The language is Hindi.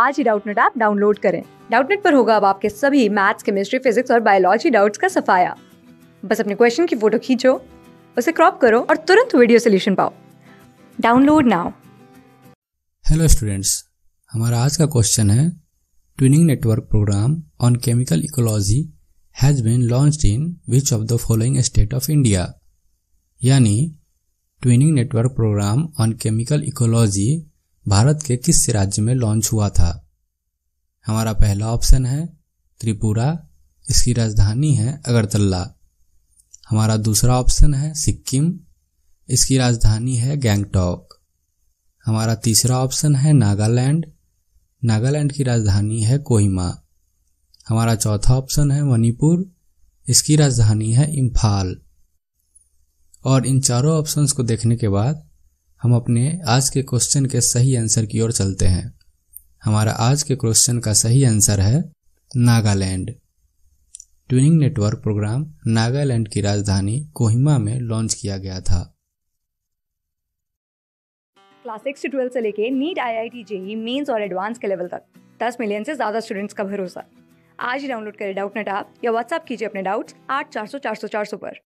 आज ही डाउटनेट ऐप डाउनलोड करें डाउटनेट पर होगा अब आपके सभी मैथ्स केमिस्ट्री फिजिक्स और बायोलॉजी डाउट्स का सफाया बस अपने क्वेश्चन की फोटो खींचो उसे क्रॉप करो और तुरंत वीडियो सोल्यूशन पाओ डाउनलोड नाउ हेलो स्टूडेंट्स हमारा आज का क्वेश्चन है twinning network programme on chemical ecology has been launch in which of the following state of India यानी twinning network programme on chemical ecology Bharat के किस राज्य में लॉन्च हुआ था हमारा पहला ऑप्शन है त्रिपुरा इसकी राजधानी है अगरतला हमारा दूसरा ऑप्शन है सिक्किम इसकी राजधानी है गैंगटॉक हमारा तीसरा ऑप्शन है नागालैंड नागालैंड की राजधानी है कोहिमा हमारा चौथा ऑप्शन है मणिपुर इसकी राजधानी है इम्फाल और इन चारों ऑप्शंस को देखने के बाद हम अपने आज के क्वेश्चन के सही आंसर की ओर चलते हैं हमारा आज के क्वेश्चन का सही आंसर है Nagaland twinning network programme Nagaland की राजधानी कोहिमा में लॉन्च किया गया था क्लास सिक्स से ट्वेल्थ से लेके NEET IIT JEE mains और एडवांस के लेवल तक दस मिलियन से ज्यादा स्टूडेंट्स का भरोसा आज ही डाउनलोड करें डाउट नेट आप या व्हाट्सअप कीजिए अपने डाउट्स आठ चार सौ चार सौ चार सौ पर